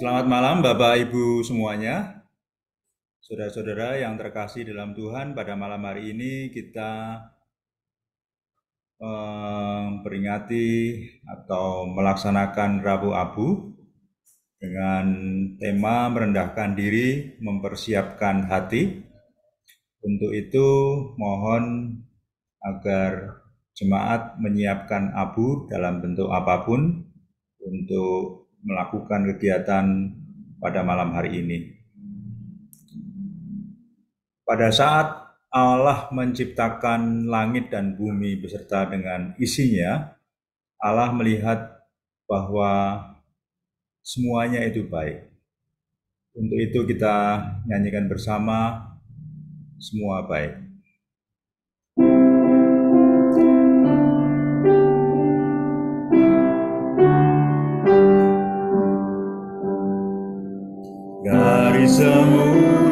Selamat malam Bapak Ibu semuanya. Saudara-saudara yang terkasih dalam Tuhan, pada malam hari ini kita eh, memperingati atau melaksanakan Rabu Abu dengan tema merendahkan diri, mempersiapkan hati. Untuk itu mohon agar jemaat menyiapkan abu dalam bentuk apapun untuk melakukan kegiatan pada malam hari ini. Pada saat Allah menciptakan langit dan bumi beserta dengan isinya, Allah melihat bahwa semuanya itu baik. Untuk itu kita nyanyikan bersama semua baik. mais amor.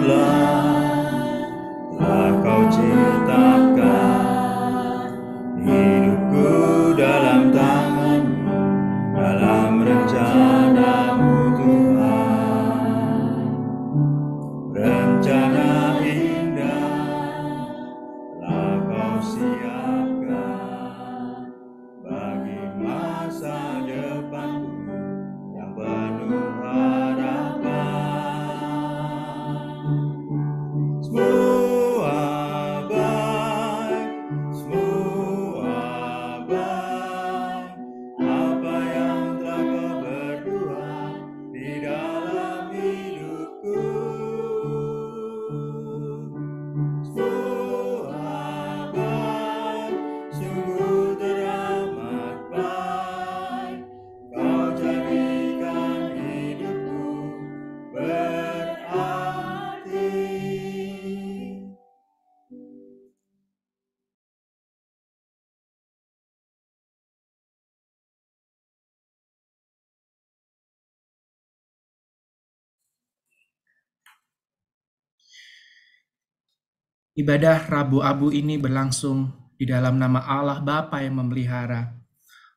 Ibadah Rabu Abu ini berlangsung di dalam nama Allah Bapa yang memelihara,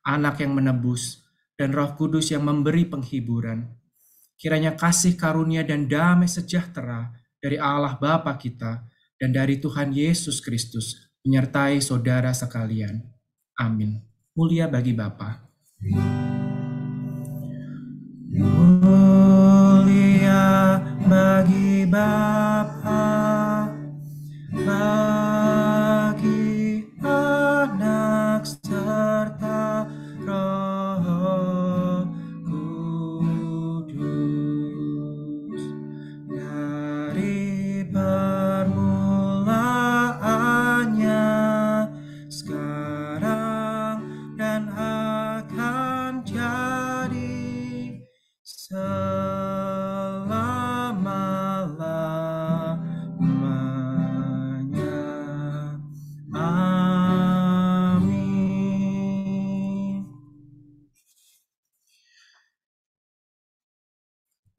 anak yang menebus, dan roh kudus yang memberi penghiburan. Kiranya kasih karunia dan damai sejahtera dari Allah Bapa kita dan dari Tuhan Yesus Kristus menyertai saudara sekalian. Amin. Mulia bagi Bapa. Mulia bagi Bapa. found.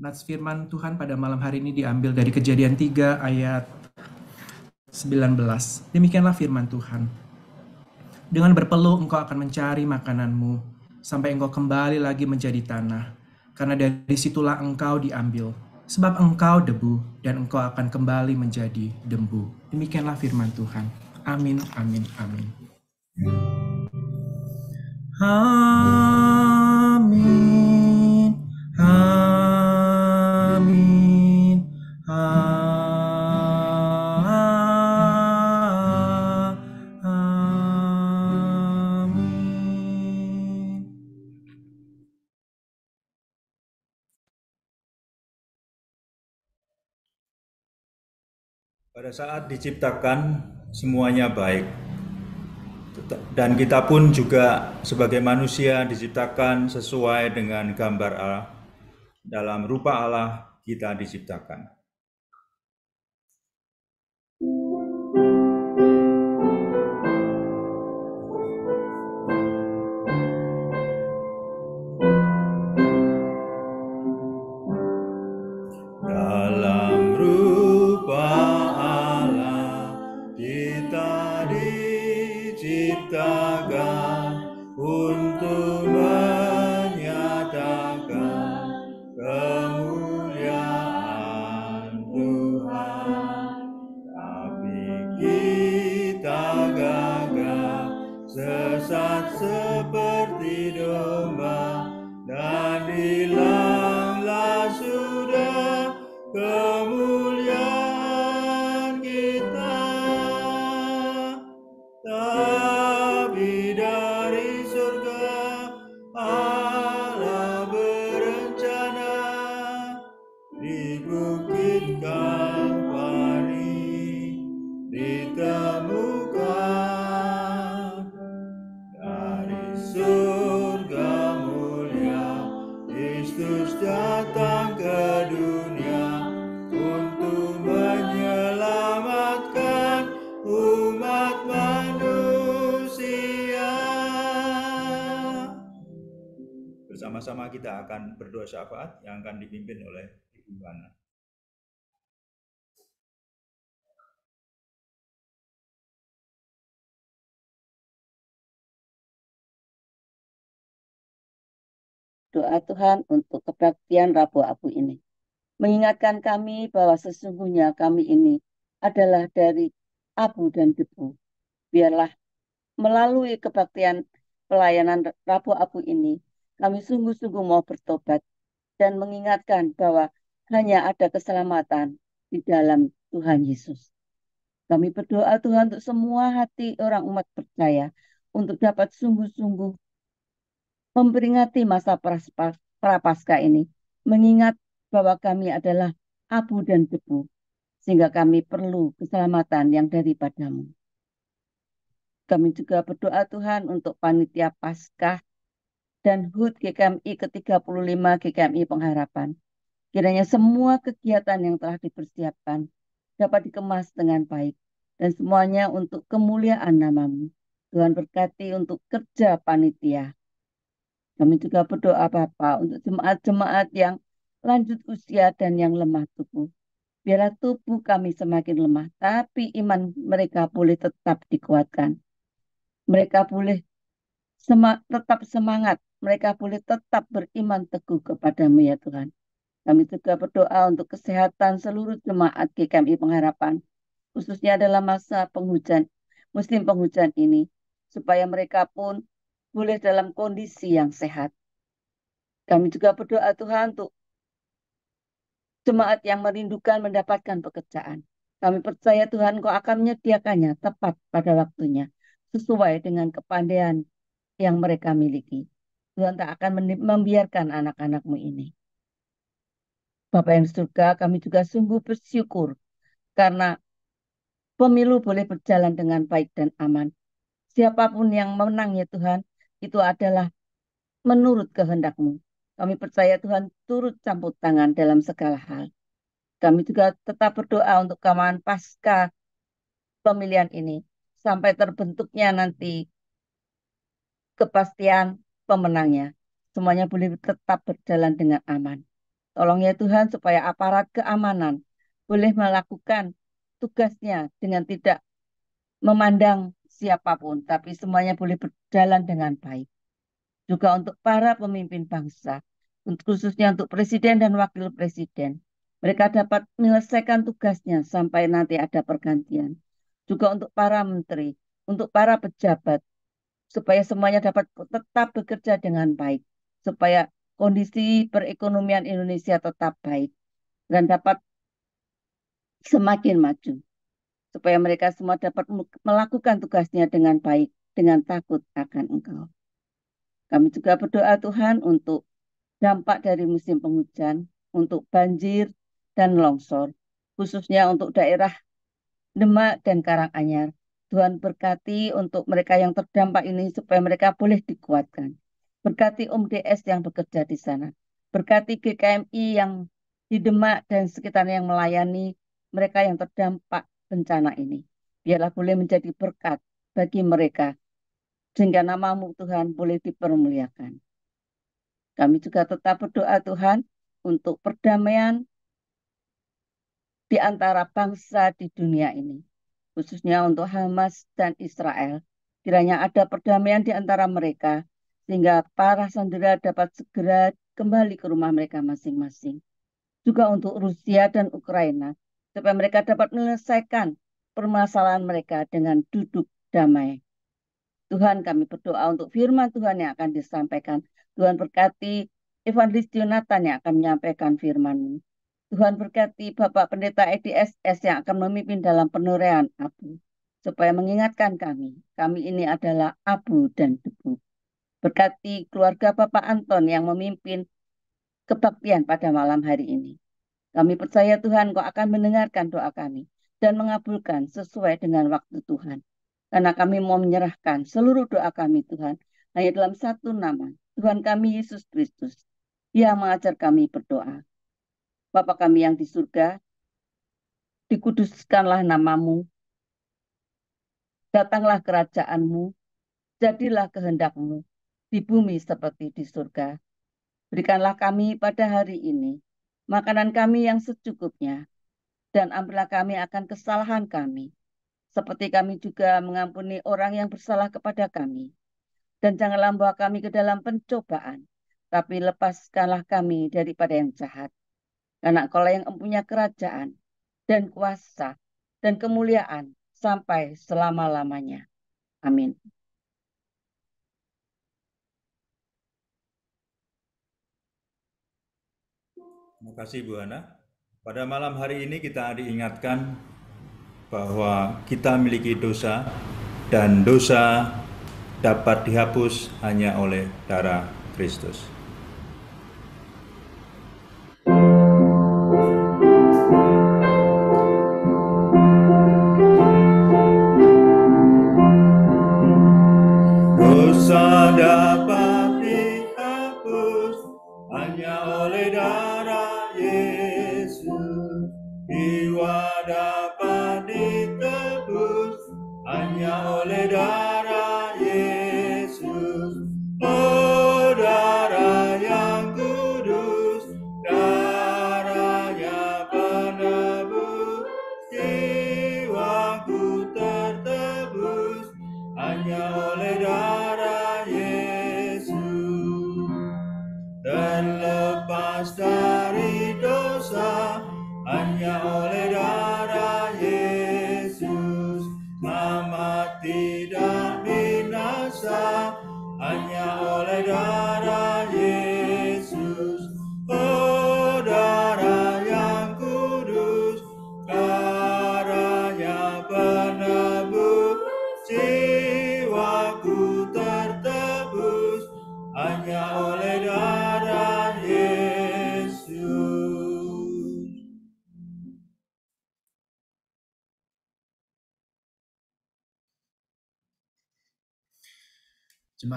Nats firman Tuhan pada malam hari ini diambil dari kejadian 3 ayat 19. Demikianlah firman Tuhan. Dengan berpeluh engkau akan mencari makananmu, sampai engkau kembali lagi menjadi tanah, karena dari situlah engkau diambil, sebab engkau debu, dan engkau akan kembali menjadi debu. Demikianlah firman Tuhan. Amin, amin, amin. Ah. Pada saat diciptakan semuanya baik. Dan kita pun juga sebagai manusia diciptakan sesuai dengan gambar Allah. Dalam rupa Allah kita diciptakan. Să-ți akan berdoa syafaat yang akan dipimpin oleh Ibu Bana. Doa Tuhan untuk kebaktian Rabu Abu ini. Mengingatkan kami bahwa sesungguhnya kami ini adalah dari abu dan debu. Biarlah melalui kebaktian pelayanan Rabu Abu ini kami sungguh-sungguh mau bertobat dan mengingatkan bahwa hanya ada keselamatan di dalam Tuhan Yesus. Kami berdoa Tuhan untuk semua hati orang umat percaya untuk dapat sungguh-sungguh memperingati masa prapaskah ini, mengingat bahwa kami adalah abu dan debu, sehingga kami perlu keselamatan yang daripadamu. Kami juga berdoa Tuhan untuk panitia Paskah dan HUT GKMI ke-35 GKMI Pengharapan. Kiranya semua kegiatan yang telah dipersiapkan dapat dikemas dengan baik dan semuanya untuk kemuliaan namamu. Tuhan berkati untuk kerja panitia. Kami juga berdoa Bapa untuk jemaat-jemaat yang lanjut usia dan yang lemah tubuh. Biarlah tubuh kami semakin lemah, tapi iman mereka boleh tetap dikuatkan. Mereka boleh sema tetap semangat mereka boleh tetap beriman teguh kepadamu ya Tuhan. Kami juga berdoa untuk kesehatan seluruh jemaat GKMI Pengharapan, khususnya dalam masa penghujan, musim penghujan ini, supaya mereka pun boleh dalam kondisi yang sehat. Kami juga berdoa Tuhan untuk jemaat yang merindukan mendapatkan pekerjaan. Kami percaya Tuhan kau akan menyediakannya tepat pada waktunya, sesuai dengan kepandaian yang mereka miliki. Tuhan tak akan membiarkan anak-anakmu ini. Bapak yang surga, kami juga sungguh bersyukur karena pemilu boleh berjalan dengan baik dan aman. Siapapun yang menang ya Tuhan, itu adalah menurut kehendakmu. Kami percaya Tuhan turut campur tangan dalam segala hal. Kami juga tetap berdoa untuk keamanan pasca pemilihan ini. Sampai terbentuknya nanti kepastian pemenangnya. Semuanya boleh tetap berjalan dengan aman. Tolong ya Tuhan supaya aparat keamanan boleh melakukan tugasnya dengan tidak memandang siapapun, tapi semuanya boleh berjalan dengan baik. Juga untuk para pemimpin bangsa, khususnya untuk presiden dan wakil presiden, mereka dapat menyelesaikan tugasnya sampai nanti ada pergantian. Juga untuk para menteri, untuk para pejabat, supaya semuanya dapat tetap bekerja dengan baik, supaya kondisi perekonomian Indonesia tetap baik dan dapat semakin maju, supaya mereka semua dapat melakukan tugasnya dengan baik, dengan takut akan Engkau. Kami juga berdoa Tuhan untuk dampak dari musim penghujan, untuk banjir dan longsor, khususnya untuk daerah Demak dan Karanganyar, Tuhan berkati untuk mereka yang terdampak ini supaya mereka boleh dikuatkan. Berkati UMDS yang bekerja di sana. Berkati GKMI yang di Demak dan sekitarnya yang melayani mereka yang terdampak bencana ini. Biarlah boleh menjadi berkat bagi mereka. Sehingga namamu Tuhan boleh dipermuliakan. Kami juga tetap berdoa Tuhan untuk perdamaian di antara bangsa di dunia ini khususnya untuk Hamas dan Israel. Kiranya ada perdamaian di antara mereka, sehingga para sandera dapat segera kembali ke rumah mereka masing-masing. Juga untuk Rusia dan Ukraina, supaya mereka dapat menyelesaikan permasalahan mereka dengan duduk damai. Tuhan kami berdoa untuk firman Tuhan yang akan disampaikan. Tuhan berkati Evangelis Yonatan yang akan menyampaikan firman-Mu. Tuhan berkati Bapak Pendeta EDSS yang akan memimpin dalam penurean abu, supaya mengingatkan kami, kami ini adalah abu dan debu. Berkati keluarga Bapak Anton yang memimpin kebaktian pada malam hari ini. Kami percaya Tuhan kau akan mendengarkan doa kami dan mengabulkan sesuai dengan waktu Tuhan. Karena kami mau menyerahkan seluruh doa kami Tuhan hanya dalam satu nama, Tuhan kami Yesus Kristus, yang mengajar kami berdoa. Bapa kami yang di surga, dikuduskanlah namamu, datanglah kerajaanmu, jadilah kehendakmu di bumi seperti di surga. Berikanlah kami pada hari ini makanan kami yang secukupnya, dan ampunilah kami akan kesalahan kami, seperti kami juga mengampuni orang yang bersalah kepada kami. Dan janganlah membawa kami ke dalam pencobaan, tapi lepaskanlah kami daripada yang jahat karena kalau yang mempunyai kerajaan dan kuasa dan kemuliaan sampai selama-lamanya. Amin. Terima kasih Bu Hana. Pada malam hari ini kita diingatkan bahwa kita memiliki dosa dan dosa dapat dihapus hanya oleh darah Kristus.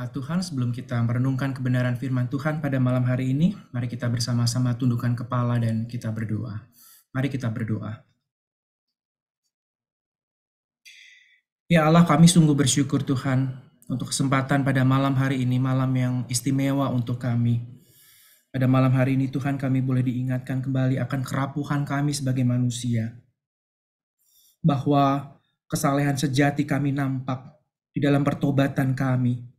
jemaat Tuhan, sebelum kita merenungkan kebenaran firman Tuhan pada malam hari ini, mari kita bersama-sama tundukkan kepala dan kita berdoa. Mari kita berdoa. Ya Allah, kami sungguh bersyukur Tuhan untuk kesempatan pada malam hari ini, malam yang istimewa untuk kami. Pada malam hari ini Tuhan kami boleh diingatkan kembali akan kerapuhan kami sebagai manusia. Bahwa kesalehan sejati kami nampak di dalam pertobatan kami,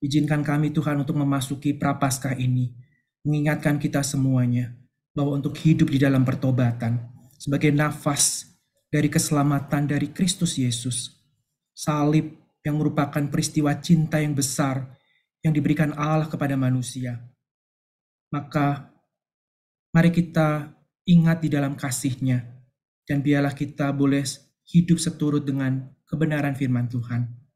Izinkan kami Tuhan untuk memasuki prapaskah ini, mengingatkan kita semuanya bahwa untuk hidup di dalam pertobatan sebagai nafas dari keselamatan dari Kristus Yesus. Salib yang merupakan peristiwa cinta yang besar yang diberikan Allah kepada manusia. Maka mari kita ingat di dalam kasihnya dan biarlah kita boleh hidup seturut dengan kebenaran firman Tuhan.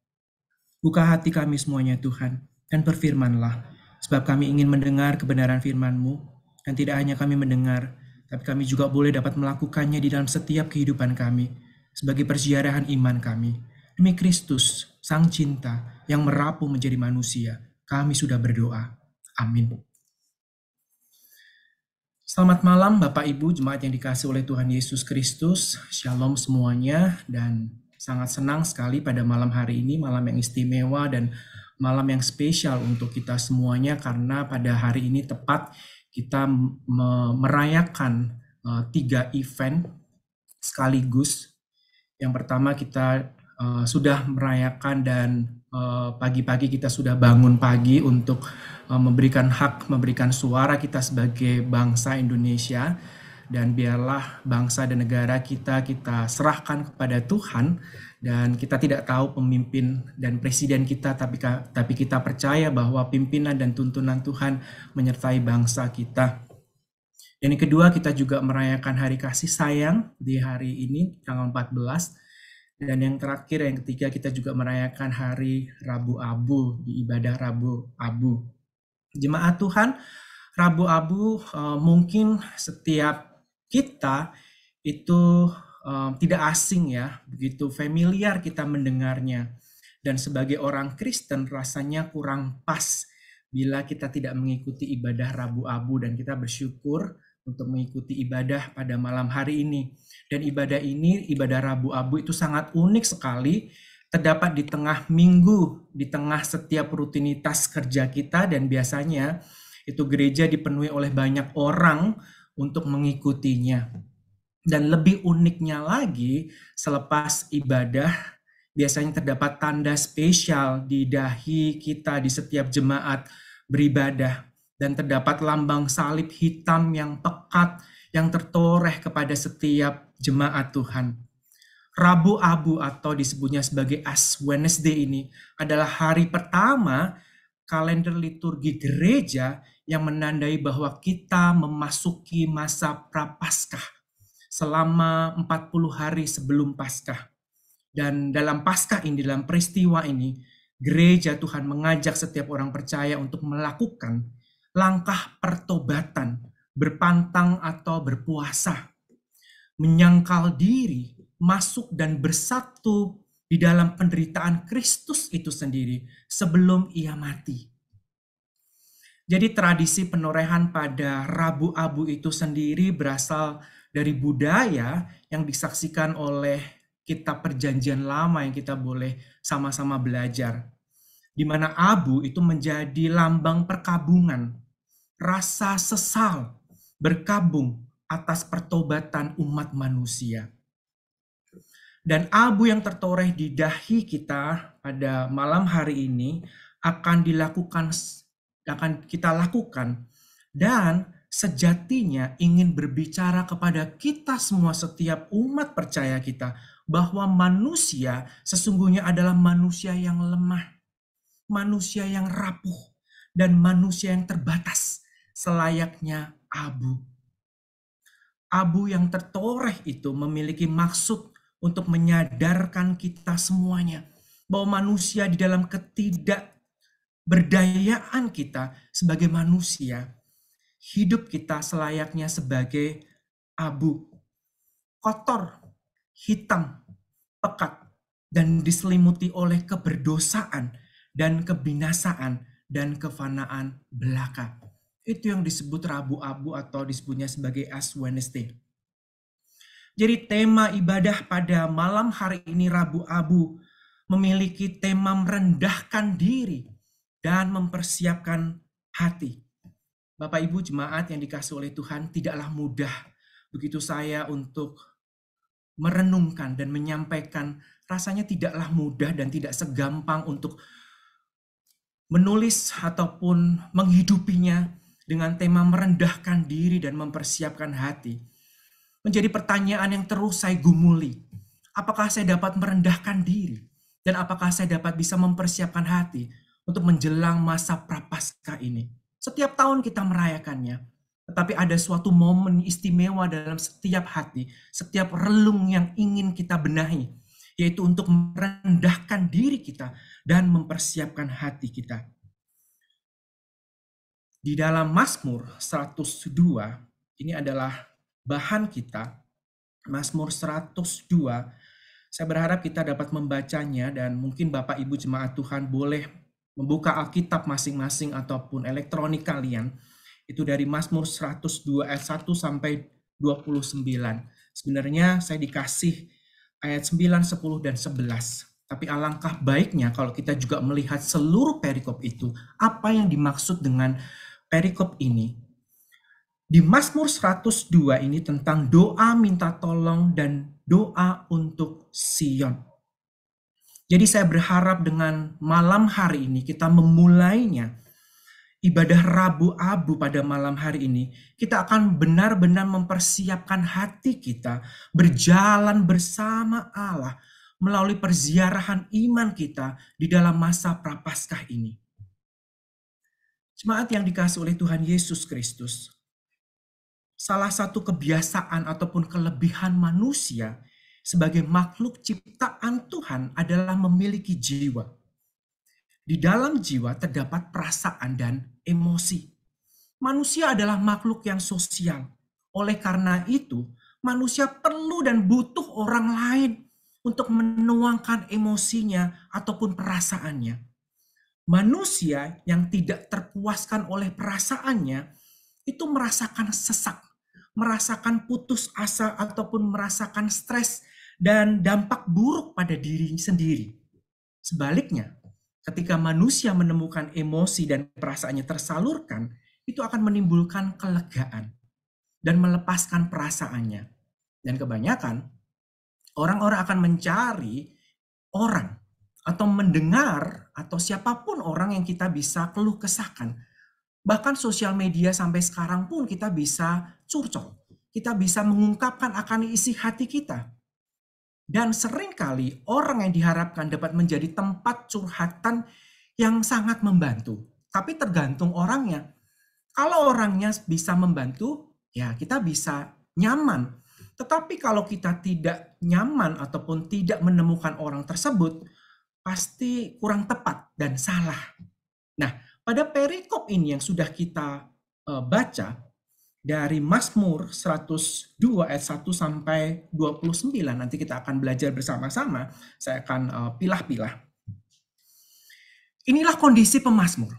Buka hati kami semuanya Tuhan, dan berfirmanlah, sebab kami ingin mendengar kebenaran firman-Mu, dan tidak hanya kami mendengar, tapi kami juga boleh dapat melakukannya di dalam setiap kehidupan kami, sebagai perziarahan iman kami. Demi Kristus, Sang Cinta, yang merapu menjadi manusia, kami sudah berdoa. Amin. Selamat malam Bapak Ibu, jemaat yang dikasih oleh Tuhan Yesus Kristus. Shalom semuanya dan sangat senang sekali pada malam hari ini, malam yang istimewa dan malam yang spesial untuk kita semuanya karena pada hari ini tepat kita merayakan eh, tiga event sekaligus. Yang pertama kita eh, sudah merayakan dan eh, pagi-pagi kita sudah bangun pagi untuk memberikan hak, memberikan suara kita sebagai bangsa Indonesia dan biarlah bangsa dan negara kita kita serahkan kepada Tuhan dan kita tidak tahu pemimpin dan presiden kita tapi tapi kita percaya bahwa pimpinan dan tuntunan Tuhan menyertai bangsa kita. Dan yang kedua kita juga merayakan hari kasih sayang di hari ini tanggal 14 dan yang terakhir yang ketiga kita juga merayakan hari Rabu Abu di ibadah Rabu Abu. Jemaat Tuhan, Rabu Abu eh, mungkin setiap kita itu um, tidak asing ya, begitu familiar kita mendengarnya. Dan sebagai orang Kristen rasanya kurang pas bila kita tidak mengikuti ibadah Rabu Abu dan kita bersyukur untuk mengikuti ibadah pada malam hari ini. Dan ibadah ini, ibadah Rabu Abu itu sangat unik sekali terdapat di tengah minggu, di tengah setiap rutinitas kerja kita dan biasanya itu gereja dipenuhi oleh banyak orang untuk mengikutinya. Dan lebih uniknya lagi, selepas ibadah, biasanya terdapat tanda spesial di dahi kita di setiap jemaat beribadah. Dan terdapat lambang salib hitam yang pekat, yang tertoreh kepada setiap jemaat Tuhan. Rabu Abu atau disebutnya sebagai as Wednesday ini adalah hari pertama kalender liturgi gereja yang menandai bahwa kita memasuki masa prapaskah selama 40 hari sebelum Paskah. Dan dalam Paskah ini, dalam peristiwa ini, gereja Tuhan mengajak setiap orang percaya untuk melakukan langkah pertobatan, berpantang atau berpuasa, menyangkal diri, masuk dan bersatu di dalam penderitaan Kristus itu sendiri sebelum ia mati jadi tradisi penorehan pada Rabu Abu itu sendiri berasal dari budaya yang disaksikan oleh kitab perjanjian lama yang kita boleh sama-sama belajar. Di mana abu itu menjadi lambang perkabungan, rasa sesal, berkabung atas pertobatan umat manusia. Dan abu yang tertoreh di dahi kita pada malam hari ini akan dilakukan akan kita lakukan dan sejatinya ingin berbicara kepada kita semua setiap umat percaya kita bahwa manusia sesungguhnya adalah manusia yang lemah, manusia yang rapuh dan manusia yang terbatas selayaknya abu. Abu yang tertoreh itu memiliki maksud untuk menyadarkan kita semuanya bahwa manusia di dalam ketidak berdayaan kita sebagai manusia, hidup kita selayaknya sebagai abu, kotor, hitam, pekat, dan diselimuti oleh keberdosaan dan kebinasaan dan kefanaan belaka. Itu yang disebut rabu-abu atau disebutnya sebagai As Wednesday. Jadi tema ibadah pada malam hari ini Rabu Abu memiliki tema merendahkan diri dan mempersiapkan hati. Bapak Ibu jemaat yang dikasih oleh Tuhan tidaklah mudah begitu saya untuk merenungkan dan menyampaikan rasanya tidaklah mudah dan tidak segampang untuk menulis ataupun menghidupinya dengan tema merendahkan diri dan mempersiapkan hati. Menjadi pertanyaan yang terus saya gumuli. Apakah saya dapat merendahkan diri? Dan apakah saya dapat bisa mempersiapkan hati? untuk menjelang masa prapaskah ini. Setiap tahun kita merayakannya, tetapi ada suatu momen istimewa dalam setiap hati, setiap relung yang ingin kita benahi, yaitu untuk merendahkan diri kita dan mempersiapkan hati kita. Di dalam Mazmur 102, ini adalah bahan kita, Mazmur 102, saya berharap kita dapat membacanya dan mungkin Bapak Ibu Jemaat Tuhan boleh membuka Alkitab masing-masing ataupun elektronik kalian itu dari Mazmur 102 ayat 1 sampai 29. Sebenarnya saya dikasih ayat 9, 10 dan 11. Tapi alangkah baiknya kalau kita juga melihat seluruh perikop itu, apa yang dimaksud dengan perikop ini? Di Mazmur 102 ini tentang doa minta tolong dan doa untuk Sion. Jadi saya berharap dengan malam hari ini kita memulainya ibadah Rabu Abu pada malam hari ini, kita akan benar-benar mempersiapkan hati kita berjalan bersama Allah melalui perziarahan iman kita di dalam masa prapaskah ini. Jemaat yang dikasih oleh Tuhan Yesus Kristus, salah satu kebiasaan ataupun kelebihan manusia sebagai makhluk ciptaan Tuhan adalah memiliki jiwa. Di dalam jiwa terdapat perasaan dan emosi. Manusia adalah makhluk yang sosial. Oleh karena itu, manusia perlu dan butuh orang lain untuk menuangkan emosinya ataupun perasaannya. Manusia yang tidak terpuaskan oleh perasaannya itu merasakan sesak, merasakan putus asa ataupun merasakan stres dan dampak buruk pada diri sendiri. Sebaliknya, ketika manusia menemukan emosi dan perasaannya tersalurkan, itu akan menimbulkan kelegaan dan melepaskan perasaannya. Dan kebanyakan orang-orang akan mencari orang atau mendengar atau siapapun orang yang kita bisa keluh kesahkan. Bahkan sosial media sampai sekarang pun kita bisa curcol. Kita bisa mengungkapkan akan isi hati kita. Dan seringkali orang yang diharapkan dapat menjadi tempat curhatan yang sangat membantu. Tapi tergantung orangnya. Kalau orangnya bisa membantu, ya kita bisa nyaman. Tetapi kalau kita tidak nyaman ataupun tidak menemukan orang tersebut, pasti kurang tepat dan salah. Nah, pada perikop ini yang sudah kita eh, baca, dari Mazmur 102 ayat 1 sampai 29. Nanti kita akan belajar bersama-sama. Saya akan eh, pilah-pilah. Inilah kondisi pemazmur.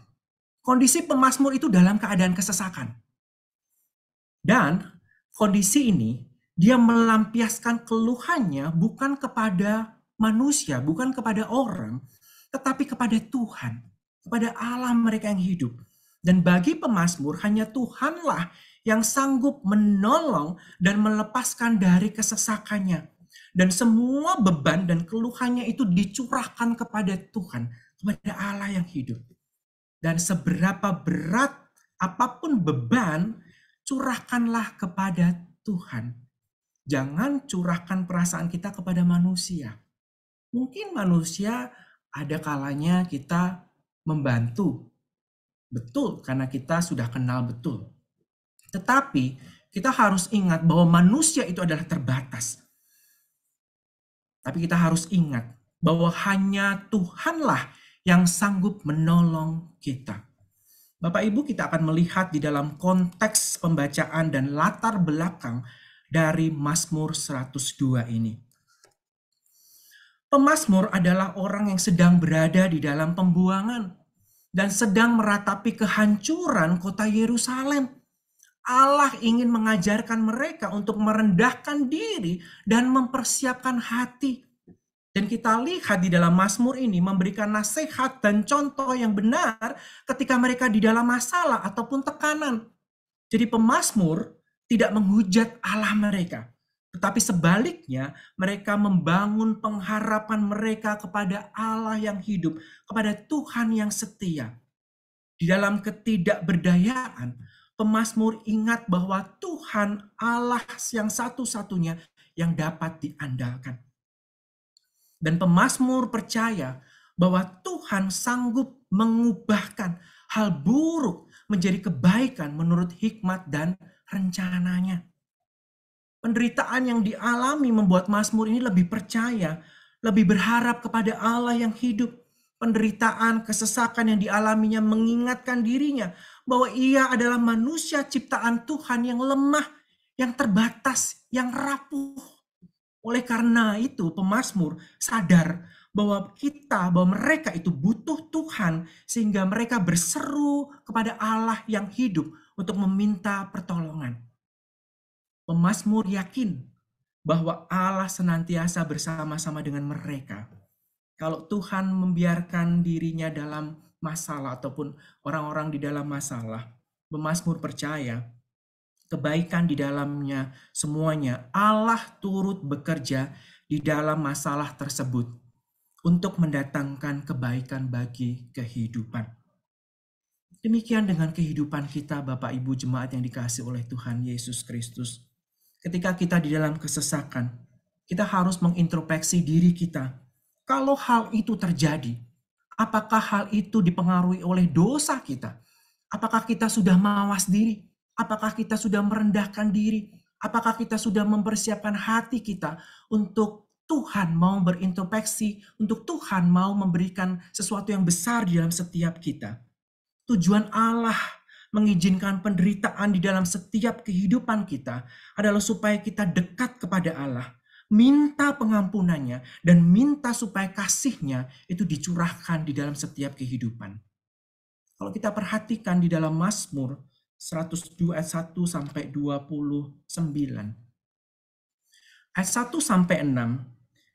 Kondisi pemazmur itu dalam keadaan kesesakan. Dan kondisi ini dia melampiaskan keluhannya bukan kepada manusia, bukan kepada orang, tetapi kepada Tuhan, kepada Allah mereka yang hidup. Dan bagi pemazmur hanya Tuhanlah yang sanggup menolong dan melepaskan dari kesesakannya. Dan semua beban dan keluhannya itu dicurahkan kepada Tuhan, kepada Allah yang hidup. Dan seberapa berat apapun beban, curahkanlah kepada Tuhan. Jangan curahkan perasaan kita kepada manusia. Mungkin manusia ada kalanya kita membantu. Betul, karena kita sudah kenal betul tetapi kita harus ingat bahwa manusia itu adalah terbatas. Tapi kita harus ingat bahwa hanya Tuhanlah yang sanggup menolong kita. Bapak Ibu, kita akan melihat di dalam konteks pembacaan dan latar belakang dari Mazmur 102 ini. Pemazmur adalah orang yang sedang berada di dalam pembuangan dan sedang meratapi kehancuran kota Yerusalem. Allah ingin mengajarkan mereka untuk merendahkan diri dan mempersiapkan hati. Dan kita lihat di dalam Mazmur ini memberikan nasihat dan contoh yang benar ketika mereka di dalam masalah ataupun tekanan. Jadi pemazmur tidak menghujat Allah mereka. Tetapi sebaliknya mereka membangun pengharapan mereka kepada Allah yang hidup, kepada Tuhan yang setia. Di dalam ketidakberdayaan, Pemasmur ingat bahwa Tuhan Allah yang satu-satunya yang dapat diandalkan. Dan pemasmur percaya bahwa Tuhan sanggup mengubahkan hal buruk menjadi kebaikan menurut hikmat dan rencananya. Penderitaan yang dialami membuat Mazmur ini lebih percaya, lebih berharap kepada Allah yang hidup. Penderitaan, kesesakan yang dialaminya mengingatkan dirinya bahwa ia adalah manusia ciptaan Tuhan yang lemah, yang terbatas, yang rapuh. Oleh karena itu, pemazmur sadar bahwa kita, bahwa mereka itu butuh Tuhan sehingga mereka berseru kepada Allah yang hidup untuk meminta pertolongan. Pemazmur yakin bahwa Allah senantiasa bersama-sama dengan mereka. Kalau Tuhan membiarkan dirinya dalam masalah ataupun orang-orang di dalam masalah. Pemasmur percaya kebaikan di dalamnya semuanya Allah turut bekerja di dalam masalah tersebut untuk mendatangkan kebaikan bagi kehidupan. Demikian dengan kehidupan kita Bapak Ibu jemaat yang dikasih oleh Tuhan Yesus Kristus. Ketika kita di dalam kesesakan, kita harus mengintrospeksi diri kita. Kalau hal itu terjadi, Apakah hal itu dipengaruhi oleh dosa kita? Apakah kita sudah mawas diri? Apakah kita sudah merendahkan diri? Apakah kita sudah mempersiapkan hati kita untuk Tuhan mau berintrospeksi, untuk Tuhan mau memberikan sesuatu yang besar di dalam setiap kita? Tujuan Allah mengizinkan penderitaan di dalam setiap kehidupan kita adalah supaya kita dekat kepada Allah, minta pengampunannya dan minta supaya kasihnya itu dicurahkan di dalam setiap kehidupan. Kalau kita perhatikan di dalam Mazmur 102 ayat 1 sampai 29. Ayat 1 sampai 6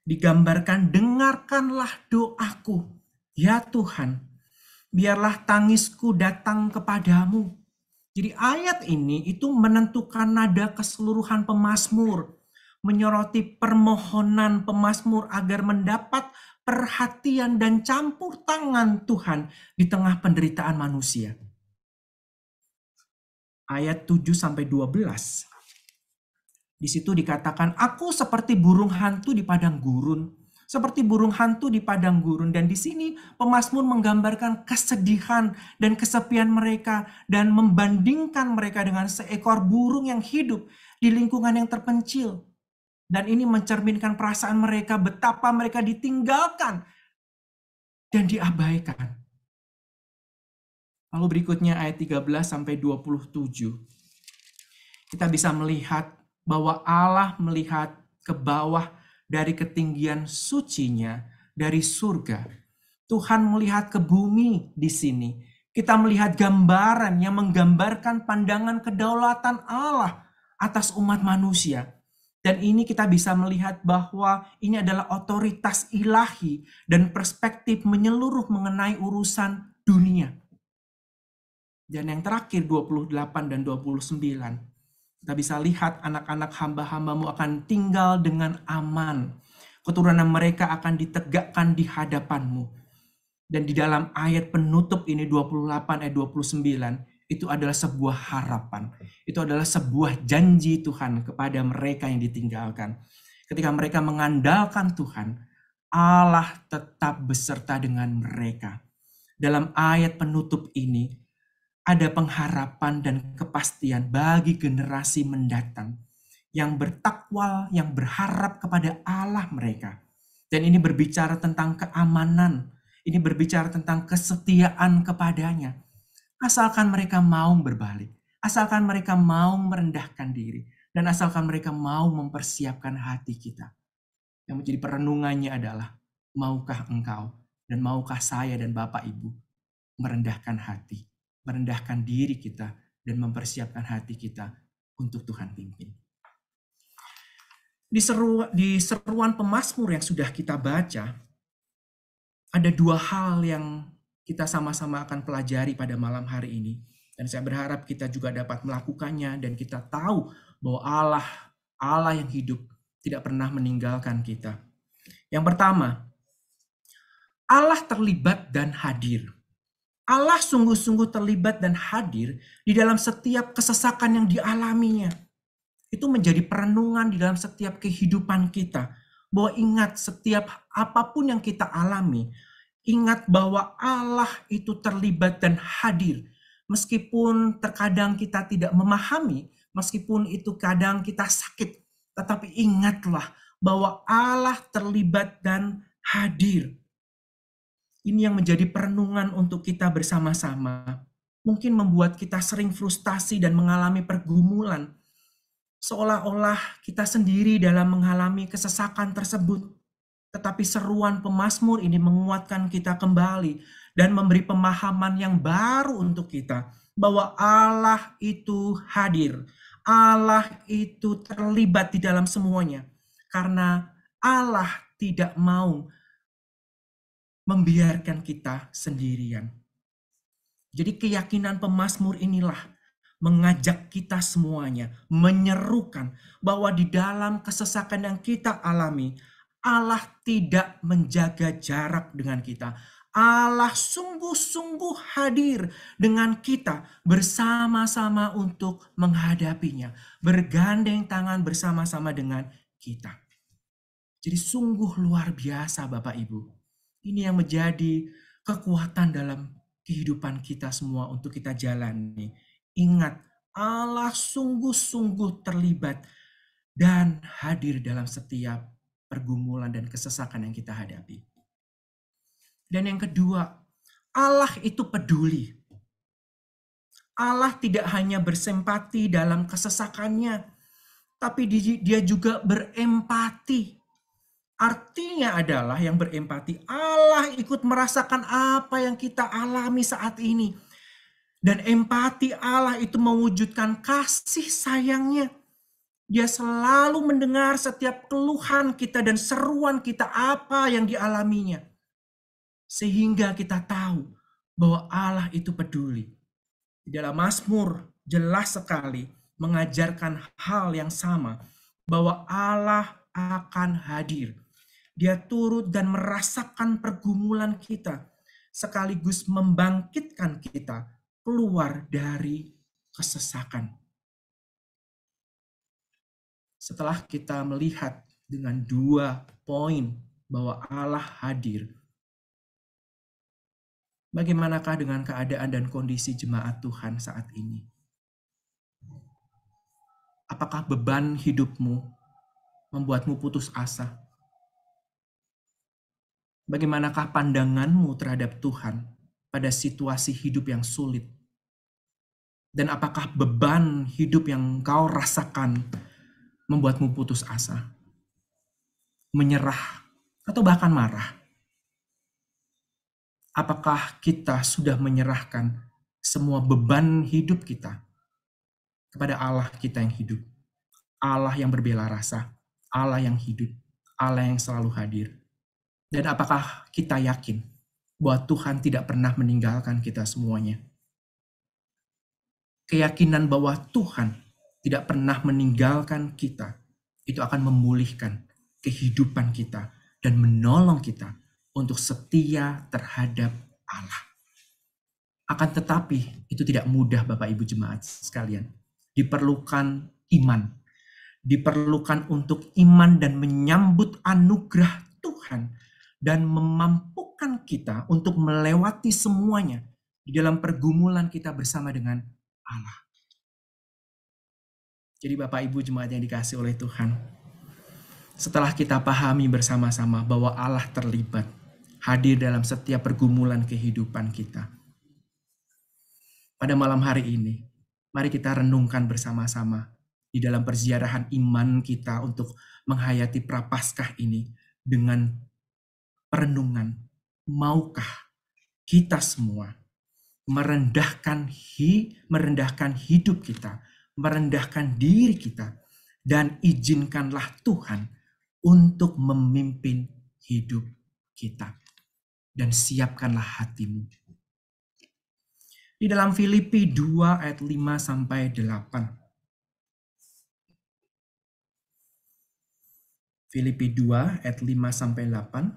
digambarkan dengarkanlah doaku ya Tuhan biarlah tangisku datang kepadamu. Jadi ayat ini itu menentukan nada keseluruhan pemazmur menyoroti permohonan pemazmur agar mendapat perhatian dan campur tangan Tuhan di tengah penderitaan manusia. Ayat 7 sampai 12. Di situ dikatakan, "Aku seperti burung hantu di padang gurun, seperti burung hantu di padang gurun." Dan di sini pemazmur menggambarkan kesedihan dan kesepian mereka dan membandingkan mereka dengan seekor burung yang hidup di lingkungan yang terpencil. Dan ini mencerminkan perasaan mereka betapa mereka ditinggalkan dan diabaikan. Lalu berikutnya ayat 13 sampai 27. Kita bisa melihat bahwa Allah melihat ke bawah dari ketinggian sucinya dari surga. Tuhan melihat ke bumi di sini. Kita melihat gambaran yang menggambarkan pandangan kedaulatan Allah atas umat manusia dan ini kita bisa melihat bahwa ini adalah otoritas ilahi dan perspektif menyeluruh mengenai urusan dunia. Dan yang terakhir 28 dan 29. Kita bisa lihat anak-anak hamba-hambamu akan tinggal dengan aman. Keturunan mereka akan ditegakkan di hadapanmu. Dan di dalam ayat penutup ini 28 ayat 29, itu adalah sebuah harapan. Itu adalah sebuah janji Tuhan kepada mereka yang ditinggalkan. Ketika mereka mengandalkan Tuhan, Allah tetap beserta dengan mereka. Dalam ayat penutup ini, ada pengharapan dan kepastian bagi generasi mendatang yang bertakwal, yang berharap kepada Allah mereka. Dan ini berbicara tentang keamanan, ini berbicara tentang kesetiaan kepadanya Asalkan mereka mau berbalik, asalkan mereka mau merendahkan diri, dan asalkan mereka mau mempersiapkan hati kita. Yang menjadi perenungannya adalah, maukah engkau dan maukah saya dan Bapak Ibu merendahkan hati, merendahkan diri kita, dan mempersiapkan hati kita untuk Tuhan pimpin. Di, seru, di seruan pemasmur yang sudah kita baca, ada dua hal yang kita sama-sama akan pelajari pada malam hari ini. Dan saya berharap kita juga dapat melakukannya dan kita tahu bahwa Allah, Allah yang hidup tidak pernah meninggalkan kita. Yang pertama, Allah terlibat dan hadir. Allah sungguh-sungguh terlibat dan hadir di dalam setiap kesesakan yang dialaminya. Itu menjadi perenungan di dalam setiap kehidupan kita. Bahwa ingat setiap apapun yang kita alami, Ingat bahwa Allah itu terlibat dan hadir. Meskipun terkadang kita tidak memahami, meskipun itu kadang kita sakit, tetapi ingatlah bahwa Allah terlibat dan hadir. Ini yang menjadi perenungan untuk kita bersama-sama. Mungkin membuat kita sering frustasi dan mengalami pergumulan, seolah-olah kita sendiri dalam mengalami kesesakan tersebut. Tetapi seruan pemazmur ini menguatkan kita kembali dan memberi pemahaman yang baru untuk kita bahwa Allah itu hadir. Allah itu terlibat di dalam semuanya. Karena Allah tidak mau membiarkan kita sendirian. Jadi keyakinan pemazmur inilah mengajak kita semuanya menyerukan bahwa di dalam kesesakan yang kita alami Allah tidak menjaga jarak dengan kita. Allah sungguh-sungguh hadir dengan kita bersama-sama untuk menghadapinya, bergandeng tangan bersama-sama dengan kita. Jadi sungguh luar biasa Bapak Ibu. Ini yang menjadi kekuatan dalam kehidupan kita semua untuk kita jalani. Ingat, Allah sungguh-sungguh terlibat dan hadir dalam setiap pergumulan dan kesesakan yang kita hadapi. Dan yang kedua, Allah itu peduli. Allah tidak hanya bersempati dalam kesesakannya, tapi dia juga berempati. Artinya adalah yang berempati, Allah ikut merasakan apa yang kita alami saat ini. Dan empati Allah itu mewujudkan kasih sayangnya dia selalu mendengar setiap keluhan kita dan seruan kita apa yang dialaminya. Sehingga kita tahu bahwa Allah itu peduli. Di dalam Mazmur jelas sekali mengajarkan hal yang sama bahwa Allah akan hadir. Dia turut dan merasakan pergumulan kita sekaligus membangkitkan kita keluar dari kesesakan setelah kita melihat dengan dua poin bahwa Allah hadir. Bagaimanakah dengan keadaan dan kondisi jemaat Tuhan saat ini? Apakah beban hidupmu membuatmu putus asa? Bagaimanakah pandanganmu terhadap Tuhan pada situasi hidup yang sulit? Dan apakah beban hidup yang kau rasakan membuatmu putus asa, menyerah, atau bahkan marah? Apakah kita sudah menyerahkan semua beban hidup kita kepada Allah kita yang hidup, Allah yang berbela rasa, Allah yang hidup, Allah yang selalu hadir? Dan apakah kita yakin bahwa Tuhan tidak pernah meninggalkan kita semuanya? Keyakinan bahwa Tuhan tidak pernah meninggalkan kita, itu akan memulihkan kehidupan kita dan menolong kita untuk setia terhadap Allah. Akan tetapi, itu tidak mudah Bapak Ibu jemaat sekalian. Diperlukan iman. Diperlukan untuk iman dan menyambut anugerah Tuhan dan memampukan kita untuk melewati semuanya di dalam pergumulan kita bersama dengan Allah. Jadi Bapak Ibu jemaat yang dikasih oleh Tuhan, setelah kita pahami bersama-sama bahwa Allah terlibat, hadir dalam setiap pergumulan kehidupan kita. Pada malam hari ini, mari kita renungkan bersama-sama di dalam perziarahan iman kita untuk menghayati prapaskah ini dengan perenungan, maukah kita semua merendahkan hi, merendahkan hidup kita merendahkan diri kita, dan izinkanlah Tuhan untuk memimpin hidup kita. Dan siapkanlah hatimu. Di dalam Filipi 2 ayat 5 sampai 8. Filipi 2 ayat 5 sampai 8.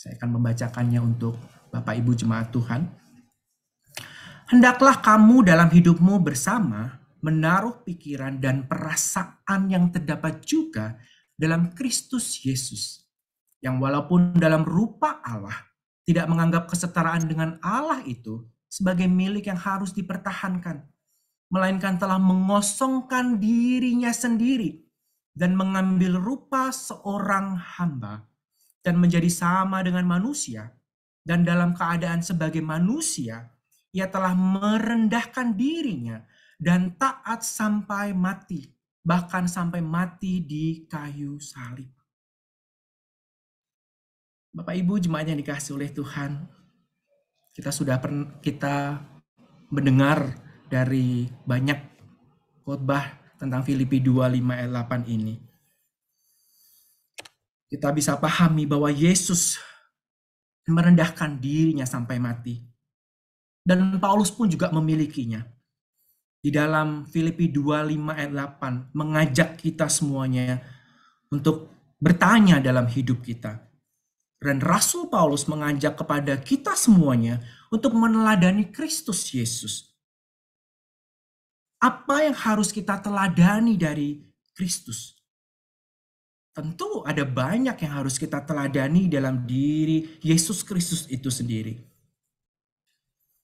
Saya akan membacakannya untuk Bapak Ibu jemaat Tuhan. Hendaklah kamu dalam hidupmu bersama menaruh pikiran dan perasaan yang terdapat juga dalam Kristus Yesus, yang walaupun dalam rupa Allah tidak menganggap kesetaraan dengan Allah itu sebagai milik yang harus dipertahankan, melainkan telah mengosongkan dirinya sendiri dan mengambil rupa seorang hamba dan menjadi sama dengan manusia dan dalam keadaan sebagai manusia ia telah merendahkan dirinya dan taat sampai mati, bahkan sampai mati di kayu salib. Bapak Ibu jemaat yang dikasih oleh Tuhan, kita sudah pernah kita mendengar dari banyak khotbah tentang Filipi 2 5 8 ini. Kita bisa pahami bahwa Yesus merendahkan dirinya sampai mati. Dan Paulus pun juga memilikinya di dalam Filipi 25 ayat 8 mengajak kita semuanya untuk bertanya dalam hidup kita. Dan Rasul Paulus mengajak kepada kita semuanya untuk meneladani Kristus Yesus. Apa yang harus kita teladani dari Kristus? Tentu ada banyak yang harus kita teladani dalam diri Yesus Kristus itu sendiri.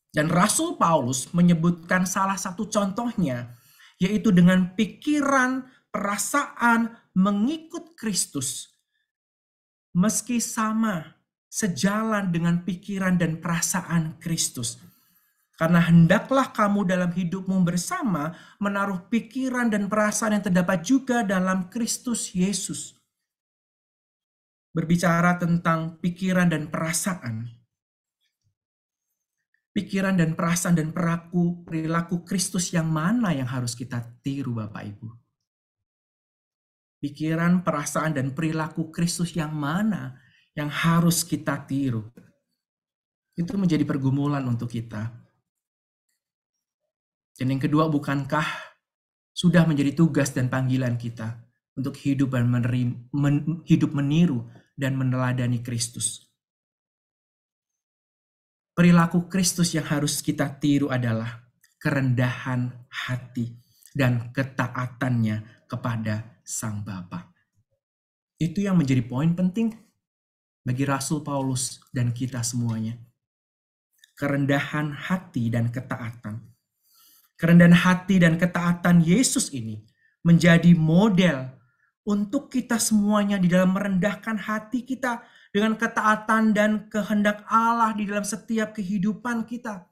Dan Rasul Paulus menyebutkan salah satu contohnya, yaitu dengan pikiran, perasaan mengikut Kristus. Meski sama, sejalan dengan pikiran dan perasaan Kristus. Karena hendaklah kamu dalam hidupmu bersama menaruh pikiran dan perasaan yang terdapat juga dalam Kristus Yesus. Berbicara tentang pikiran dan perasaan, pikiran dan perasaan dan perilaku perilaku Kristus yang mana yang harus kita tiru Bapak Ibu? Pikiran, perasaan dan perilaku Kristus yang mana yang harus kita tiru? Itu menjadi pergumulan untuk kita. Dan yang kedua, bukankah sudah menjadi tugas dan panggilan kita untuk hidup dan menerim, men, hidup meniru dan meneladani Kristus? perilaku Kristus yang harus kita tiru adalah kerendahan hati dan ketaatannya kepada Sang Bapa. Itu yang menjadi poin penting bagi Rasul Paulus dan kita semuanya. Kerendahan hati dan ketaatan. Kerendahan hati dan ketaatan Yesus ini menjadi model untuk kita semuanya di dalam merendahkan hati kita dengan ketaatan dan kehendak Allah di dalam setiap kehidupan kita.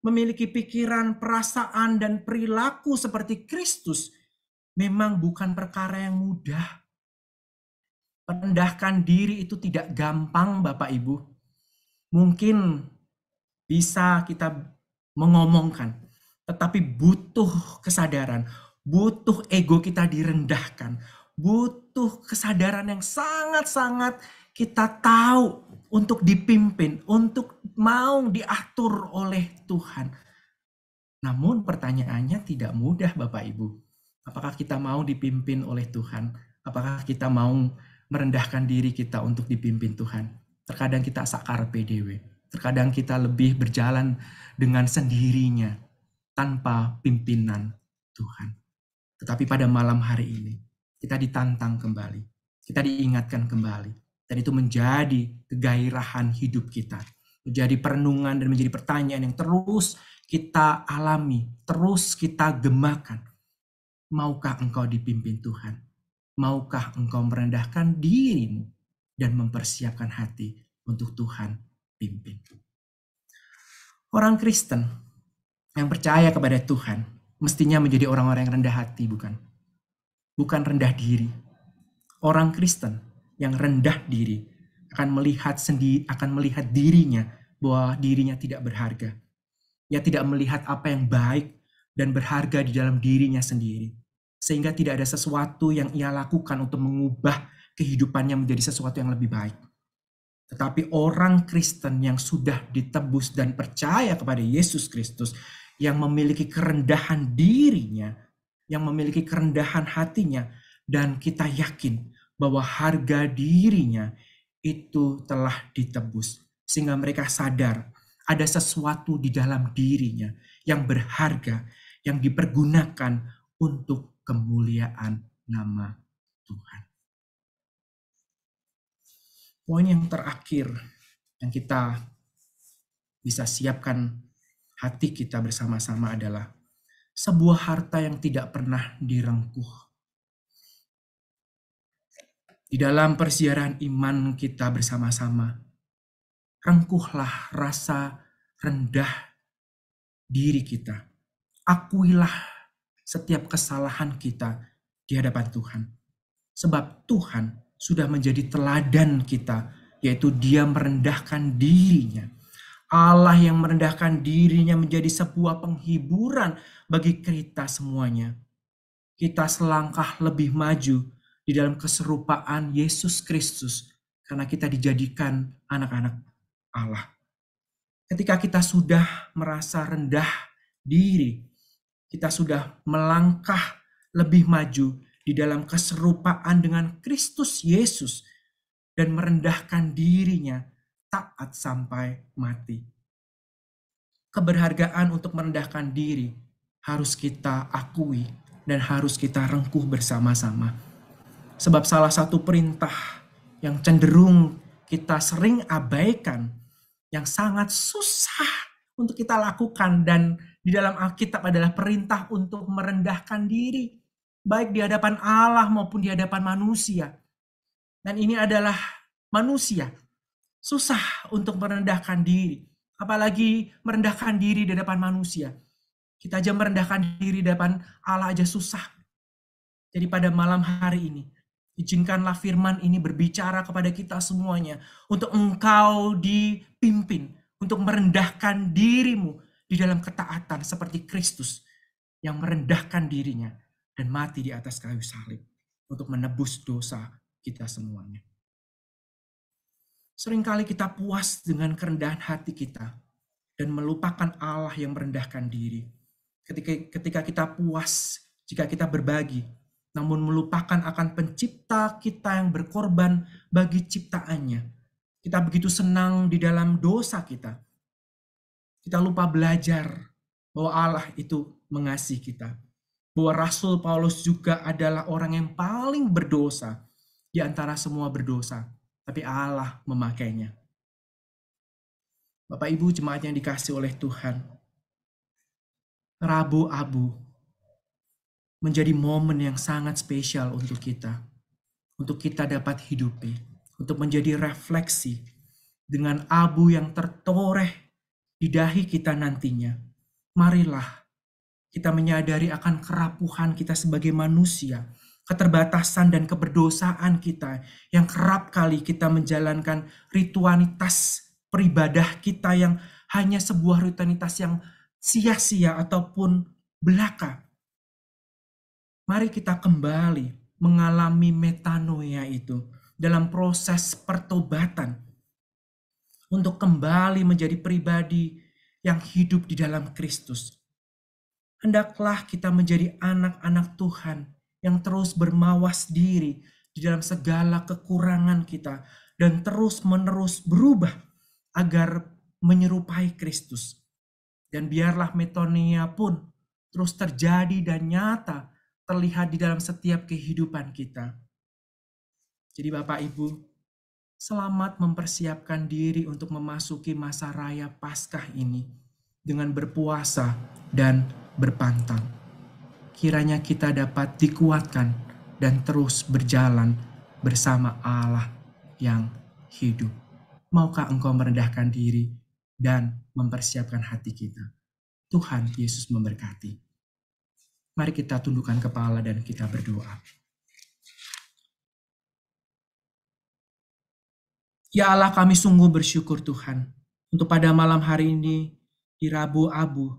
Memiliki pikiran, perasaan, dan perilaku seperti Kristus memang bukan perkara yang mudah. Merendahkan diri itu tidak gampang, Bapak Ibu. Mungkin bisa kita mengomongkan, tetapi butuh kesadaran, butuh ego kita direndahkan, butuh kesadaran yang sangat-sangat kita tahu untuk dipimpin, untuk mau diatur oleh Tuhan. Namun pertanyaannya tidak mudah Bapak Ibu. Apakah kita mau dipimpin oleh Tuhan? Apakah kita mau merendahkan diri kita untuk dipimpin Tuhan? Terkadang kita sakar PDW. Terkadang kita lebih berjalan dengan sendirinya tanpa pimpinan Tuhan. Tetapi pada malam hari ini, kita ditantang kembali. Kita diingatkan kembali dan itu menjadi kegairahan hidup kita. Menjadi perenungan dan menjadi pertanyaan yang terus kita alami, terus kita gemakan. Maukah engkau dipimpin Tuhan? Maukah engkau merendahkan dirimu dan mempersiapkan hati untuk Tuhan pimpin? Orang Kristen yang percaya kepada Tuhan mestinya menjadi orang-orang yang rendah hati, bukan? Bukan rendah diri. Orang Kristen yang rendah diri akan melihat sendiri akan melihat dirinya bahwa dirinya tidak berharga. Ia tidak melihat apa yang baik dan berharga di dalam dirinya sendiri. Sehingga tidak ada sesuatu yang ia lakukan untuk mengubah kehidupannya menjadi sesuatu yang lebih baik. Tetapi orang Kristen yang sudah ditebus dan percaya kepada Yesus Kristus, yang memiliki kerendahan dirinya, yang memiliki kerendahan hatinya, dan kita yakin bahwa harga dirinya itu telah ditebus sehingga mereka sadar ada sesuatu di dalam dirinya yang berharga yang dipergunakan untuk kemuliaan nama Tuhan. Poin yang terakhir yang kita bisa siapkan hati kita bersama-sama adalah sebuah harta yang tidak pernah direngkuh di dalam persiaran iman kita bersama-sama, rengkuhlah rasa rendah diri kita. Akuilah setiap kesalahan kita di hadapan Tuhan. Sebab Tuhan sudah menjadi teladan kita, yaitu dia merendahkan dirinya. Allah yang merendahkan dirinya menjadi sebuah penghiburan bagi kita semuanya. Kita selangkah lebih maju di dalam keserupaan Yesus Kristus karena kita dijadikan anak-anak Allah. Ketika kita sudah merasa rendah diri, kita sudah melangkah lebih maju di dalam keserupaan dengan Kristus Yesus dan merendahkan dirinya taat sampai mati. Keberhargaan untuk merendahkan diri harus kita akui dan harus kita rengkuh bersama-sama Sebab salah satu perintah yang cenderung kita sering abaikan, yang sangat susah untuk kita lakukan dan di dalam Alkitab adalah perintah untuk merendahkan diri, baik di hadapan Allah maupun di hadapan manusia. Dan ini adalah manusia, susah untuk merendahkan diri, apalagi merendahkan diri di hadapan manusia. Kita aja merendahkan diri di hadapan Allah aja susah. Jadi pada malam hari ini, Izinkanlah firman ini berbicara kepada kita semuanya untuk engkau dipimpin, untuk merendahkan dirimu di dalam ketaatan seperti Kristus yang merendahkan dirinya dan mati di atas kayu salib untuk menebus dosa kita semuanya. Seringkali kita puas dengan kerendahan hati kita dan melupakan Allah yang merendahkan diri. Ketika ketika kita puas jika kita berbagi, namun melupakan akan pencipta kita yang berkorban bagi ciptaannya. Kita begitu senang di dalam dosa kita. Kita lupa belajar bahwa Allah itu mengasihi kita. Bahwa Rasul Paulus juga adalah orang yang paling berdosa di antara semua berdosa. Tapi Allah memakainya. Bapak Ibu jemaat yang dikasih oleh Tuhan. Rabu Abu menjadi momen yang sangat spesial untuk kita. Untuk kita dapat hidupi. Untuk menjadi refleksi dengan abu yang tertoreh di dahi kita nantinya. Marilah kita menyadari akan kerapuhan kita sebagai manusia, keterbatasan dan keberdosaan kita yang kerap kali kita menjalankan ritualitas peribadah kita yang hanya sebuah rutinitas yang sia-sia ataupun belaka. Mari kita kembali mengalami metanoia itu dalam proses pertobatan untuk kembali menjadi pribadi yang hidup di dalam Kristus. Hendaklah kita menjadi anak-anak Tuhan yang terus bermawas diri di dalam segala kekurangan kita dan terus-menerus berubah agar menyerupai Kristus. Dan biarlah metonia pun terus terjadi dan nyata terlihat di dalam setiap kehidupan kita. Jadi Bapak Ibu, selamat mempersiapkan diri untuk memasuki masa raya Paskah ini dengan berpuasa dan berpantang. Kiranya kita dapat dikuatkan dan terus berjalan bersama Allah yang hidup. Maukah engkau merendahkan diri dan mempersiapkan hati kita? Tuhan Yesus memberkati. Mari kita tundukkan kepala dan kita berdoa. Ya Allah kami sungguh bersyukur Tuhan untuk pada malam hari ini di Rabu Abu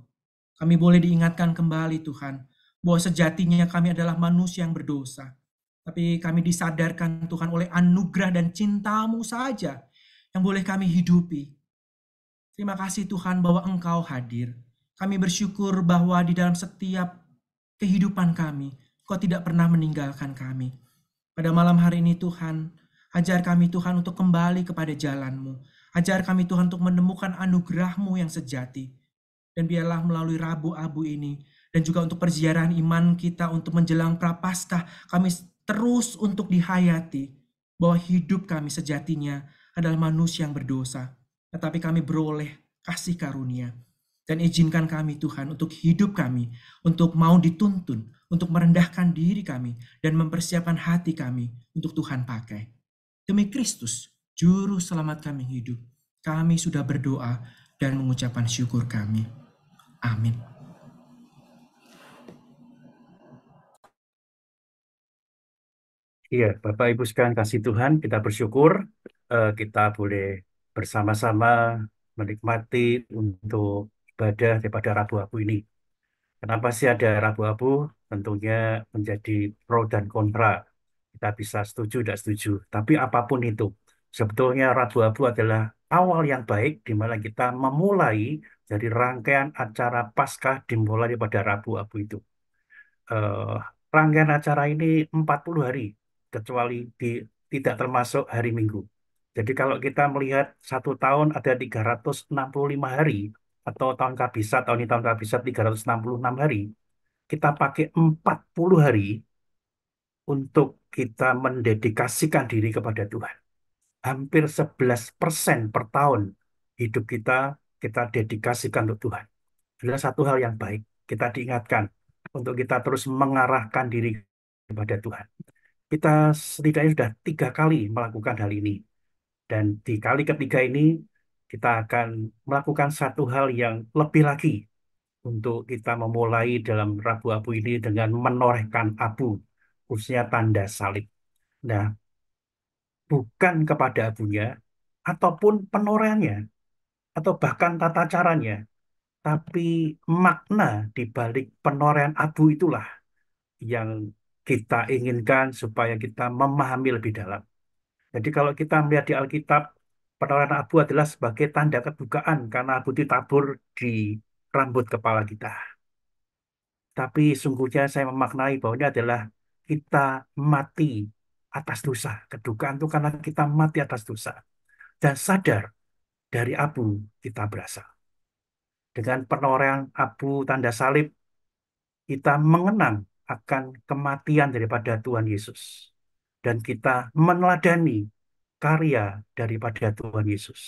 kami boleh diingatkan kembali Tuhan bahwa sejatinya kami adalah manusia yang berdosa. Tapi kami disadarkan Tuhan oleh anugerah dan cintamu saja yang boleh kami hidupi. Terima kasih Tuhan bahwa Engkau hadir. Kami bersyukur bahwa di dalam setiap kehidupan kami. Kau tidak pernah meninggalkan kami. Pada malam hari ini Tuhan, ajar kami Tuhan untuk kembali kepada jalanmu. Ajar kami Tuhan untuk menemukan anugerahmu yang sejati. Dan biarlah melalui Rabu Abu ini, dan juga untuk perziarahan iman kita untuk menjelang prapaskah, kami terus untuk dihayati bahwa hidup kami sejatinya adalah manusia yang berdosa. Tetapi kami beroleh kasih karunia dan izinkan kami Tuhan untuk hidup kami, untuk mau dituntun, untuk merendahkan diri kami, dan mempersiapkan hati kami untuk Tuhan pakai. Demi Kristus, Juru Selamat kami hidup, kami sudah berdoa dan mengucapkan syukur kami. Amin. Iya, Bapak Ibu sekalian kasih Tuhan, kita bersyukur eh, kita boleh bersama-sama menikmati untuk ibadah daripada rabu-abu ini. Kenapa sih ada rabu-abu? Tentunya menjadi pro dan kontra. Kita bisa setuju tidak setuju. Tapi apapun itu, sebetulnya rabu-abu adalah awal yang baik di mana kita memulai dari rangkaian acara Paskah dimulai daripada rabu-abu itu. Uh, rangkaian acara ini 40 hari, kecuali di, tidak termasuk hari Minggu. Jadi kalau kita melihat satu tahun ada 365 hari, atau tahun kabisat, tahun ini tahun kabisat 366 hari, kita pakai 40 hari untuk kita mendedikasikan diri kepada Tuhan. Hampir 11% persen per tahun hidup kita kita dedikasikan untuk Tuhan. Adalah satu hal yang baik. Kita diingatkan untuk kita terus mengarahkan diri kepada Tuhan. Kita setidaknya sudah tiga kali melakukan hal ini. Dan di kali ketiga ini kita akan melakukan satu hal yang lebih lagi untuk kita memulai dalam Rabu Abu ini dengan menorehkan abu, khususnya tanda salib. Nah, bukan kepada abunya, ataupun penorehannya, atau bahkan tata caranya, tapi makna di balik penorehan abu itulah yang kita inginkan supaya kita memahami lebih dalam. Jadi kalau kita melihat di Alkitab, Penawaran abu adalah sebagai tanda kedukaan karena abu ditabur di rambut kepala kita. Tapi sungguhnya saya memaknai bahwa ini adalah kita mati atas dosa. Kedukaan itu karena kita mati atas dosa. Dan sadar dari abu kita berasal. Dengan penorehan abu tanda salib, kita mengenang akan kematian daripada Tuhan Yesus. Dan kita meneladani karya daripada Tuhan Yesus.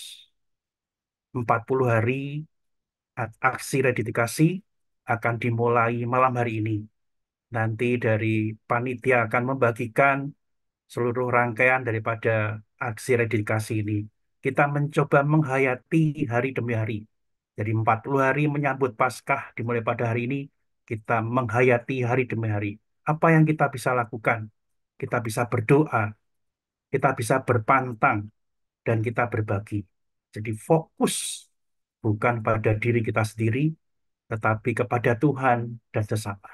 40 hari aksi reditikasi akan dimulai malam hari ini. Nanti dari panitia akan membagikan seluruh rangkaian daripada aksi reditikasi ini. Kita mencoba menghayati hari demi hari. Jadi 40 hari menyambut Paskah dimulai pada hari ini, kita menghayati hari demi hari. Apa yang kita bisa lakukan? Kita bisa berdoa, kita bisa berpantang dan kita berbagi. Jadi fokus bukan pada diri kita sendiri, tetapi kepada Tuhan dan sesama.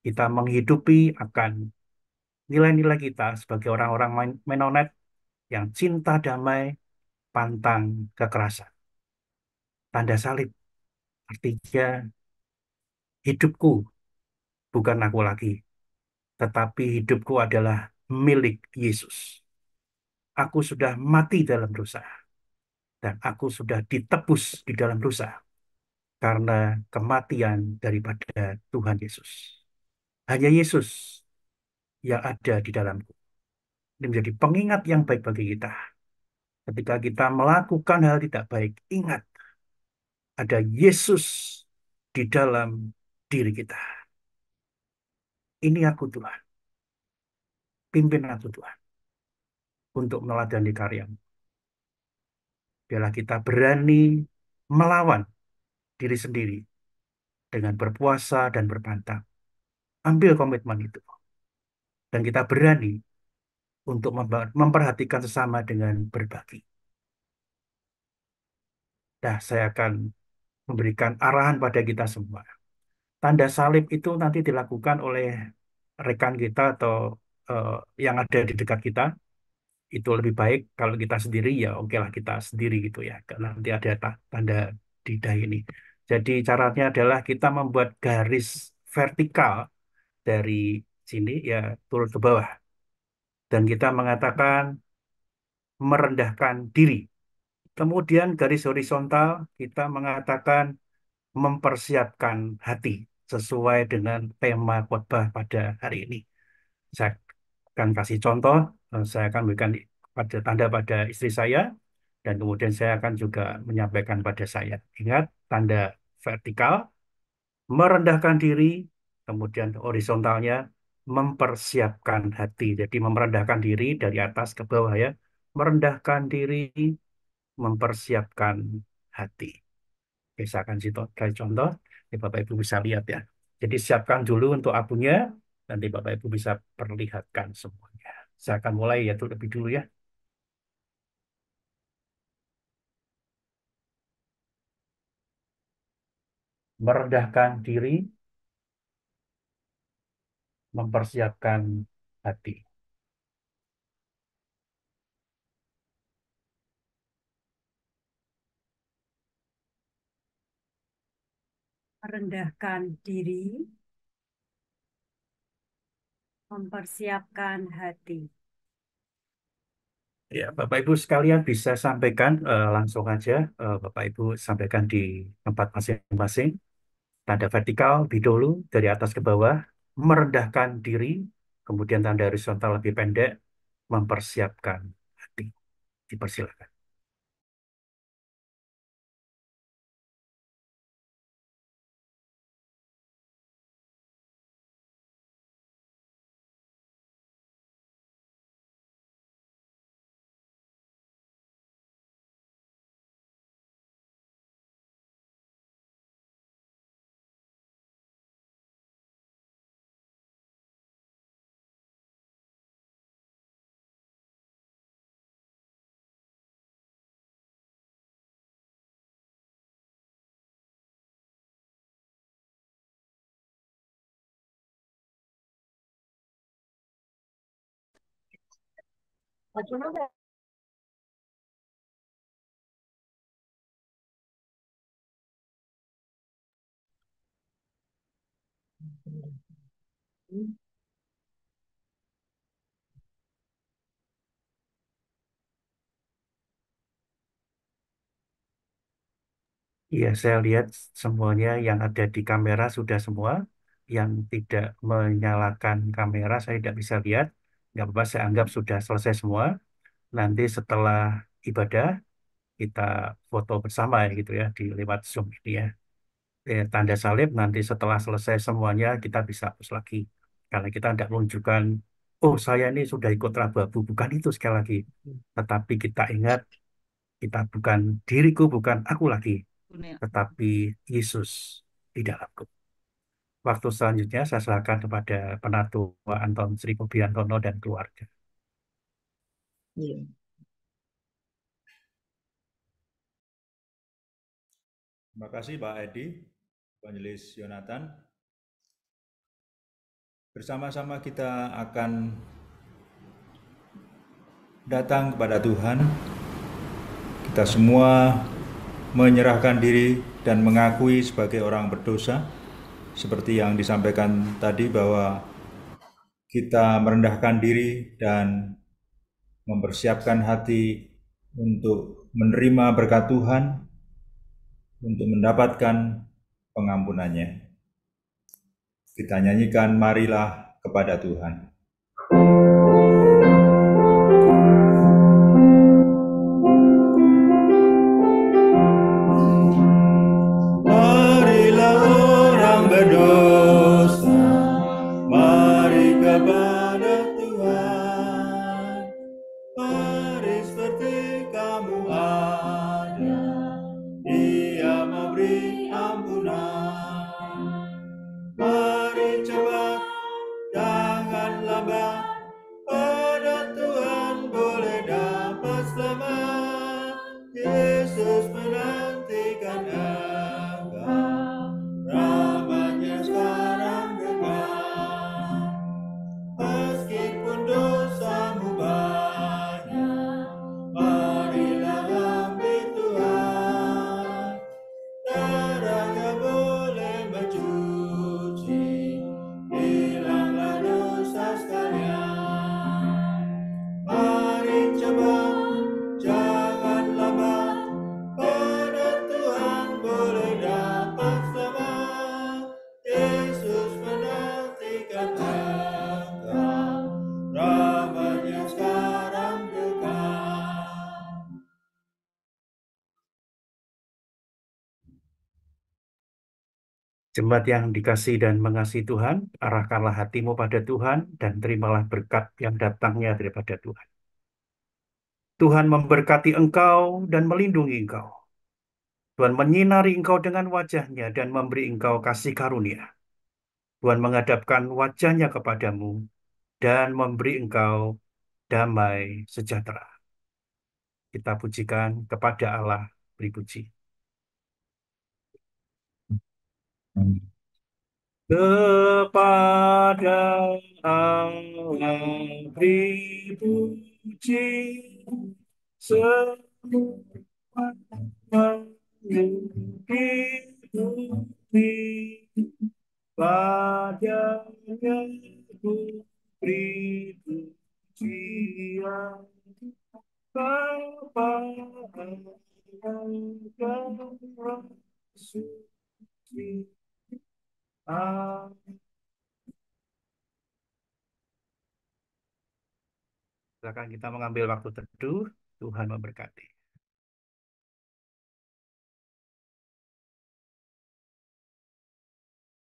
Kita menghidupi akan nilai-nilai kita sebagai orang-orang menonet yang cinta damai, pantang kekerasan. Tanda salib artinya hidupku bukan aku lagi, tetapi hidupku adalah milik Yesus. Aku sudah mati dalam dosa. Dan aku sudah ditebus di dalam dosa. Karena kematian daripada Tuhan Yesus. Hanya Yesus yang ada di dalamku. Ini menjadi pengingat yang baik bagi kita. Ketika kita melakukan hal tidak baik, ingat ada Yesus di dalam diri kita. Ini aku Tuhan. Pimpin aku Tuhan untuk meladani karyamu. Biarlah kita berani melawan diri sendiri dengan berpuasa dan berpantang, Ambil komitmen itu. Dan kita berani untuk memperhatikan sesama dengan berbagi. Nah, saya akan memberikan arahan pada kita semua. Tanda salib itu nanti dilakukan oleh rekan kita atau uh, yang ada di dekat kita itu lebih baik kalau kita sendiri ya oke lah kita sendiri gitu ya karena nanti ada tanda di dahi ini jadi caranya adalah kita membuat garis vertikal dari sini ya turun ke bawah dan kita mengatakan merendahkan diri kemudian garis horizontal kita mengatakan mempersiapkan hati sesuai dengan tema khotbah pada hari ini. saya akan kasih contoh, eh, saya akan berikan pada tanda pada istri saya, dan kemudian saya akan juga menyampaikan pada saya. Ingat, tanda vertikal, merendahkan diri, kemudian horizontalnya, mempersiapkan hati. Jadi merendahkan diri dari atas ke bawah ya, merendahkan diri, mempersiapkan hati. Oke, saya akan contoh, contoh, Bapak Ibu bisa lihat ya. Jadi siapkan dulu untuk abunya, Nanti Bapak Ibu bisa perlihatkan semuanya. Saya akan mulai ya terlebih dulu ya. Merendahkan diri, mempersiapkan hati. Merendahkan diri, Mempersiapkan hati. Ya, Bapak Ibu sekalian bisa sampaikan uh, langsung aja uh, Bapak Ibu sampaikan di tempat masing-masing. Tanda vertikal di dulu dari atas ke bawah, merendahkan diri, kemudian tanda horizontal lebih pendek, mempersiapkan hati. Dipersilakan. Iya, saya lihat semuanya yang ada di kamera sudah semua. Yang tidak menyalakan kamera saya tidak bisa lihat nggak apa-apa saya anggap sudah selesai semua nanti setelah ibadah kita foto bersama ya gitu ya di lewat zoom ini ya eh, tanda salib nanti setelah selesai semuanya kita bisa hapus lagi karena kita tidak menunjukkan oh saya ini sudah ikut rababu bukan itu sekali lagi tetapi kita ingat kita bukan diriku bukan aku lagi tetapi Yesus di dalamku Waktu selanjutnya saya serahkan kepada Penatua Anton Sri Kobiantono dan keluarga. Iya. Terima kasih Pak Edi, Panjelis Yonatan. Bersama-sama kita akan datang kepada Tuhan. Kita semua menyerahkan diri dan mengakui sebagai orang berdosa seperti yang disampaikan tadi bahwa kita merendahkan diri dan mempersiapkan hati untuk menerima berkat Tuhan, untuk mendapatkan pengampunannya. Kita nyanyikan marilah kepada Tuhan. Jemaat yang dikasih dan mengasihi Tuhan, arahkanlah hatimu pada Tuhan dan terimalah berkat yang datangnya daripada Tuhan. Tuhan memberkati engkau dan melindungi engkau. Tuhan menyinari engkau dengan wajahnya dan memberi engkau kasih karunia. Tuhan menghadapkan wajahnya kepadamu dan memberi engkau damai sejahtera. Kita pujikan kepada Allah beri puji. Kepada Allah dipuji semua makhluk bukti padanya ku beri pujian kepada yang suci silakan kita mengambil waktu teduh. Tuhan memberkati.